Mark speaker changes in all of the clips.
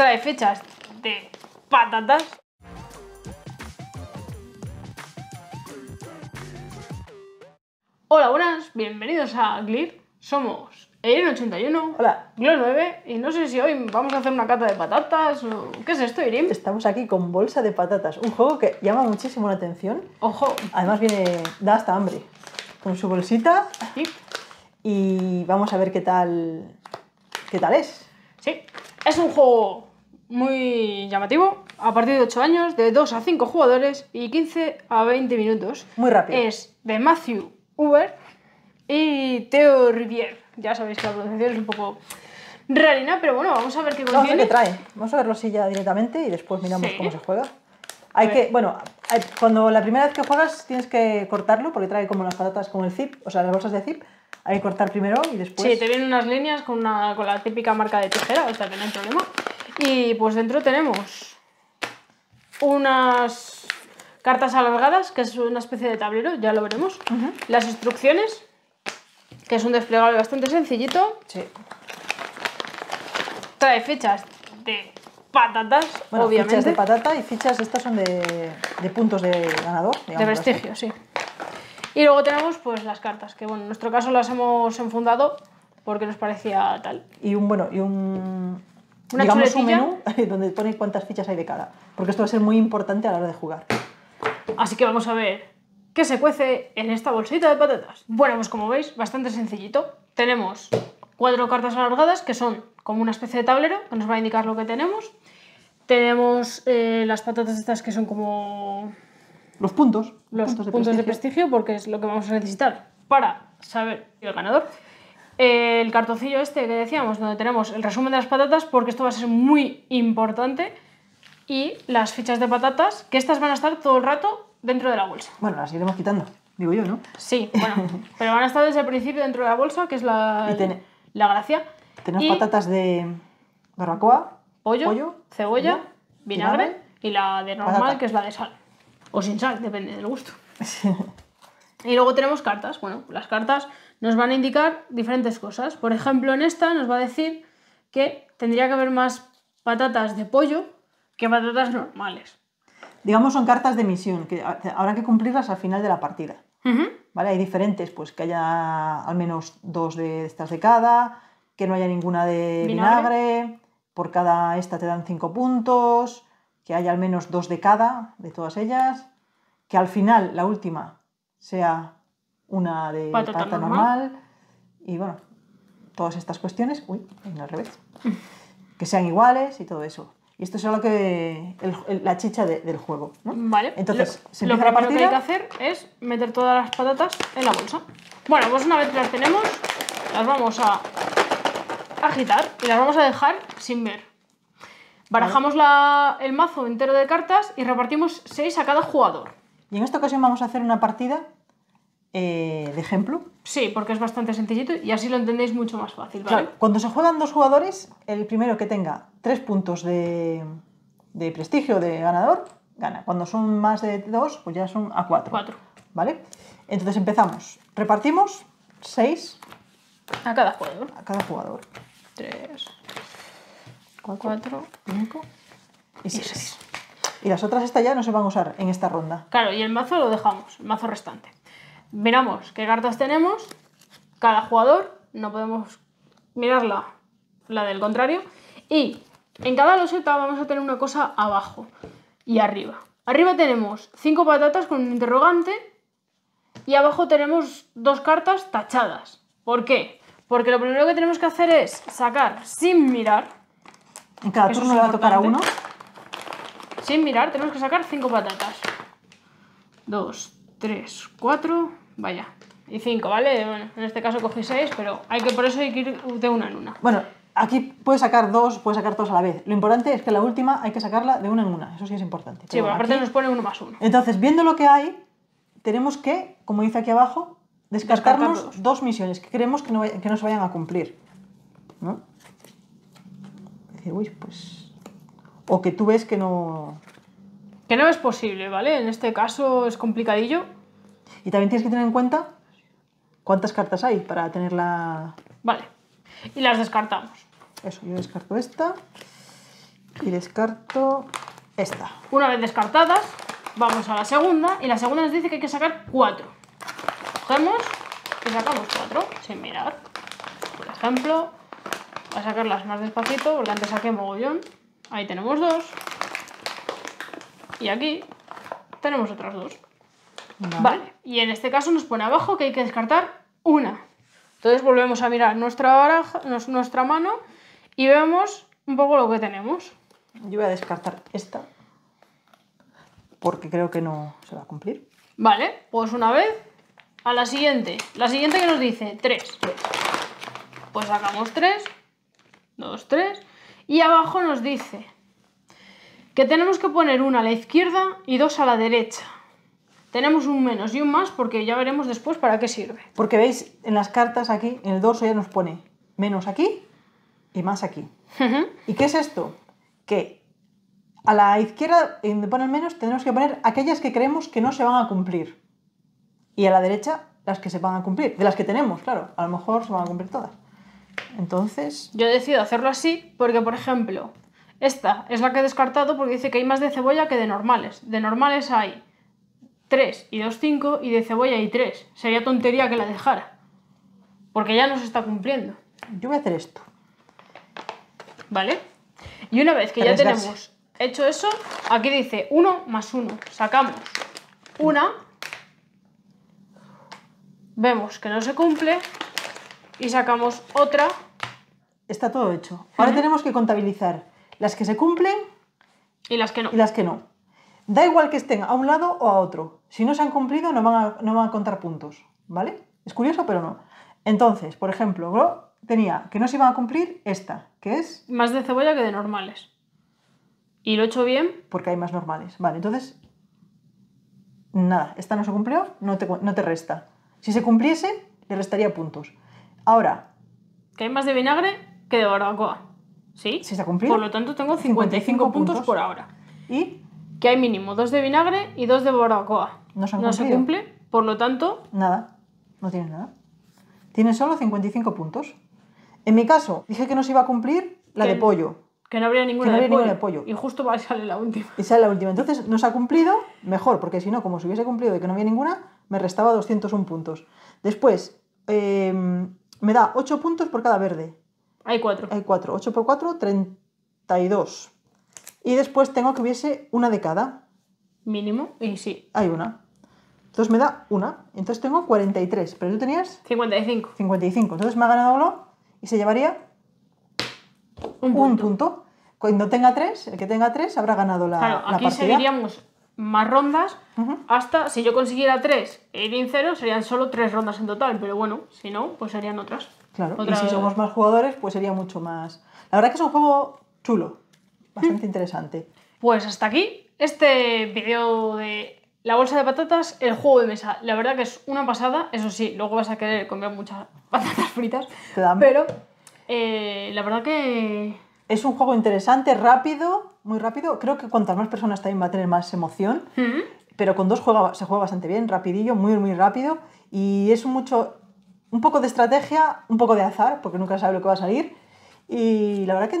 Speaker 1: trae fechas de patatas. Hola, buenas, bienvenidos a Glir. Somos Irene81, Hola. Glo9, y no sé si hoy vamos a hacer una
Speaker 2: cata de patatas o... ¿Qué es esto, Irene? Estamos aquí con bolsa de patatas, un juego que llama muchísimo la atención. ¡Ojo! Además viene... da hasta hambre. Con su bolsita. Y vamos a ver qué tal... qué tal es. Sí. Es un
Speaker 1: juego muy llamativo, a partir de 8 años, de 2 a 5 jugadores y 15 a 20 minutos. Muy rápido. Es de Matthew Uber y Theo Rivier. Ya sabéis que la pronunciación es un poco rarina, pero bueno, vamos a ver qué contiene. Vamos a ver qué
Speaker 2: trae. Vamos a verlo así ya directamente y después miramos cómo se juega. Hay que, bueno, cuando la primera vez que juegas tienes que cortarlo porque trae como las patatas, con el zip, o sea, las bolsas de zip. Hay que cortar primero y después. Sí,
Speaker 1: te vienen unas líneas con, una, con la típica marca de tijera, o sea que no hay problema. Y pues dentro tenemos unas cartas alargadas, que es una especie de tablero, ya lo veremos. Las instrucciones, que es un desplegable bastante sencillito. Sí. Trae fichas de patatas, obviamente. Fichas de
Speaker 2: patata y fichas estas son de, puntos de ganador. De vestigio, sí.
Speaker 1: Y luego tenemos pues las cartas, que bueno, en nuestro caso las hemos enfundado porque nos parecía tal.
Speaker 2: Y un bueno, y un, ¿Una digamos un menú donde ponéis cuántas fichas hay de cada, porque esto va a ser muy importante a la hora de jugar.
Speaker 1: Así que vamos a ver qué se cuece en esta bolsita de patatas. Bueno, pues como veis, bastante sencillito. Tenemos cuatro cartas alargadas que son como una especie de tablero que nos va a indicar lo que tenemos. Tenemos eh, las patatas estas que son como... Los puntos. Los puntos, de, prestigio. de prestigio porque es lo que vamos a necesitar para saber el ganador el cartoncillo este que decíamos, donde tenemos el resumen de las patatas, porque esto va a ser muy importante, y las fichas de patatas, que estas van a estar todo el rato
Speaker 2: dentro de la bolsa. Bueno, las iremos quitando, digo yo, ¿no? Sí, bueno, pero van a estar desde el principio dentro de la bolsa, que es la, la gracia. Tenemos patatas de barbacoa, pollo, cebolla, vinagre,
Speaker 1: y la de normal, que es la de sal. O sin sal, depende del gusto. Y luego tenemos cartas. Bueno, las cartas nos van a indicar diferentes cosas. Por ejemplo, en esta nos va a decir que tendría que haber más patatas de pollo que patatas normales.
Speaker 2: Digamos, son cartas de misión, que habrá que cumplirlas al final de la partida. ¿Vale? Hay diferentes, pues que haya al menos dos de estas de cada, que no haya ninguna de vinagre, vinagre por cada esta te dan cinco puntos, que haya al menos dos de cada, de todas ellas, que al final, la última, sea una de patata, normal. y bueno, todas estas cuestiones, uy, al revés, que sean iguales y todo eso. Y esto es lo que la chicha del juego. Vale. Entonces, lo, primero que hay que
Speaker 1: hacer es meter todas las patatas en la bolsa. Bueno, pues una vez que las tenemos, las vamos a agitar y las vamos a dejar sin ver. Barajamos el mazo entero de cartas y repartimos 6 a cada jugador.
Speaker 2: Y en esta ocasión vamos a hacer una partida eh, de ejemplo.
Speaker 1: Sí, porque es bastante sencillito y así lo entendéis mucho más fácil.
Speaker 2: cuando se juegan dos jugadores, el primero que tenga tres puntos de, prestigio de ganador, gana. Cuando son más de dos, pues ya son a cuatro. Cuatro. ¿Vale? Entonces empezamos. Repartimos seis. A cada jugador. A cada jugador. Tres. Cuatro. cinco. Y seis. Y las otras estas ya no se van a usar en esta ronda.
Speaker 1: Claro, y el mazo lo dejamos, el mazo restante. Miramos qué cartas tenemos, cada jugador, no podemos mirarla, la, la del contrario, y en cada loseta vamos a tener una cosa abajo y arriba. Arriba tenemos cinco patatas con un interrogante y abajo tenemos dos cartas tachadas. ¿Por qué? Porque lo primero que tenemos que hacer es sacar sin mirar.
Speaker 2: En cada turno le va a tocar a uno
Speaker 1: sin mirar, tenemos que sacar 5 patatas. 2, 3, 4, vaya. Y 5, ¿vale? Bueno, en este caso cogí 6, pero hay que, por eso hay que ir de una en una.
Speaker 2: Bueno, aquí puedes sacar dos, puedes sacar dos a la vez. Lo importante es que la última hay que sacarla de una en una. Eso sí es importante. sí, bueno, aparte
Speaker 1: nos pone uno más uno.
Speaker 2: Entonces, viendo lo que hay, tenemos que, como dice aquí abajo, descartarnos dos misiones que creemos que no, se vayan a cumplir. ¿No? uy, pues o que tú ves que no...
Speaker 1: Que no es posible, ¿vale? En este caso
Speaker 2: es complicadillo. Y también tienes que tener en cuenta cuántas cartas hay para tenerla...
Speaker 1: Vale. Y las descartamos.
Speaker 2: Eso, yo descarto esta y descarto esta.
Speaker 1: Una vez descartadas, vamos a la segunda y la segunda nos dice que hay que sacar cuatro. Cogemos y sacamos cuatro sin mirar. Por ejemplo, voy a sacarlas más despacito porque antes saqué mogollón. Ahí tenemos dos. Y aquí tenemos otras dos. Vale. Y en este caso nos pone abajo que hay que descartar una. Entonces volvemos a mirar nuestra, nuestra mano y vemos un poco lo que
Speaker 2: tenemos. Yo voy a descartar esta porque creo que no se va a cumplir.
Speaker 1: Vale, pues una vez a la siguiente. La siguiente que nos dice tres, Pues sacamos tres, dos, tres. Y abajo nos dice que tenemos que poner una a la izquierda y dos a la derecha. Tenemos un menos y un más porque ya veremos después para qué sirve.
Speaker 2: Porque veis, en las cartas aquí, en el dorso ya nos pone menos aquí y más aquí. ¿Y qué es esto? Que a la izquierda, donde pone el menos, tenemos que poner aquellas que creemos que no se van a cumplir. Y a la derecha, las que se van a cumplir. De las que tenemos, claro. A lo mejor se van a cumplir todas. Entonces.
Speaker 1: Yo decido hacerlo así porque, por ejemplo, esta es la que he descartado porque dice que hay más de cebolla que de normales. De normales hay 3 y 2, 5 y de cebolla hay 3. Sería tontería que la dejara. Porque ya no se está cumpliendo.
Speaker 2: Yo voy a hacer esto.
Speaker 1: ¿Vale? Y una vez que ya tenemos hecho eso, aquí dice 1 más 1. Sacamos una. Vemos que no se cumple y sacamos otra.
Speaker 2: Está todo hecho. Ahora tenemos que contabilizar las que se cumplen y las que no. Y las que no. Da igual que estén a un lado o a otro. Si no se han cumplido, no van a, no van a contar puntos. ¿Vale? Es curioso, pero no. Entonces, por ejemplo, yo tenía que no se iban a cumplir esta, que es.
Speaker 1: Más de cebolla que de normales.
Speaker 2: ¿Y lo he hecho bien? Porque hay más normales. Vale, entonces. Nada, esta no se cumplió, no te, no te resta. Si se cumpliese, le restaría puntos. Ahora.
Speaker 1: Que hay más de vinagre que de barbacoa. ¿Sí? ¿Sí se ha cumplido? Por lo tanto, tengo 55, puntos. por ahora. ¿Y? Que hay mínimo dos de vinagre y dos de barbacoa.
Speaker 2: No se, no se cumple,
Speaker 1: por lo tanto...
Speaker 2: Nada, no tiene nada. Tiene solo 55 puntos. En mi caso, dije que no se iba a cumplir la de pollo.
Speaker 1: Que no habría ninguna, de,
Speaker 2: pollo. Y justo va, salir la última. Y sale la última. Entonces, no se ha cumplido, mejor, porque si no, como se hubiese cumplido y que no había ninguna, me restaba 201 puntos. Después, em, me da 8 puntos por cada verde. Hay 4. Hay 4. 8 por 4, 32. Y después tengo que hubiese una de cada. Mínimo, y sí. Hay una. Entonces me da una. Entonces tengo 43. Pero tú tenías. 55. 55. Entonces me ha ganado uno y se llevaría. Un punto. Cuando tenga tres, el que tenga tres habrá ganado la. Claro, aquí seguiríamos
Speaker 1: más rondas, hasta si yo consiguiera tres e ir cero, serían solo tres rondas en total, pero bueno, si no, pues serían
Speaker 2: otras. Claro, y si somos más jugadores, pues sería mucho más. La verdad que es un juego chulo, bastante interesante.
Speaker 1: Pues hasta aquí este video de la bolsa de patatas, el juego de mesa. La verdad que es una pasada, eso sí, luego vas a querer comer muchas patatas
Speaker 2: fritas, pero eh, la verdad que es un juego interesante, rápido, muy rápido. Creo que cuantas más personas también va a tener más emoción. Mm-hmm. Pero con dos juega, se juega bastante bien, rapidillo, muy, muy rápido. Y es mucho, un poco de estrategia, un poco de azar, porque nunca sabes lo que va a salir. Y la verdad que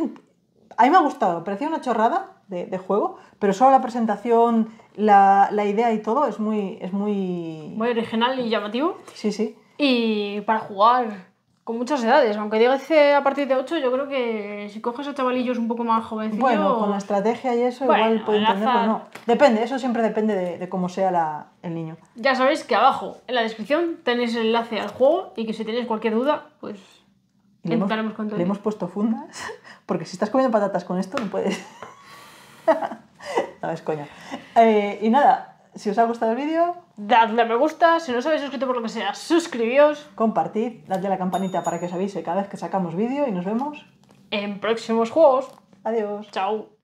Speaker 2: a mí me ha gustado, parecía una chorrada de, juego, pero solo la presentación, la, idea y todo es muy, es muy...
Speaker 1: Muy original y llamativo. Sí, sí. Y para jugar con muchas edades, aunque diga a partir de 8, yo creo que si coges a chavalillos un poco más jovencitos Bueno, con la
Speaker 2: estrategia y eso igual puede entenderlo, no. Depende, eso siempre depende de, cómo sea el niño.
Speaker 1: Ya sabéis que abajo, en la descripción, tenéis el enlace al juego y que si tenéis cualquier duda,
Speaker 2: pues le hemos, con todo. Le hemos puesto fundas, porque si estás comiendo patatas con esto, no puedes... no, es coña. Eh, y nada, si os ha gustado el vídeo, dadle a me gusta. Si no os habéis suscrito por lo que sea, suscribíos. Compartid, dadle a la campanita para que os avise cada vez que sacamos vídeo y nos vemos en próximos juegos. Adiós. Chao.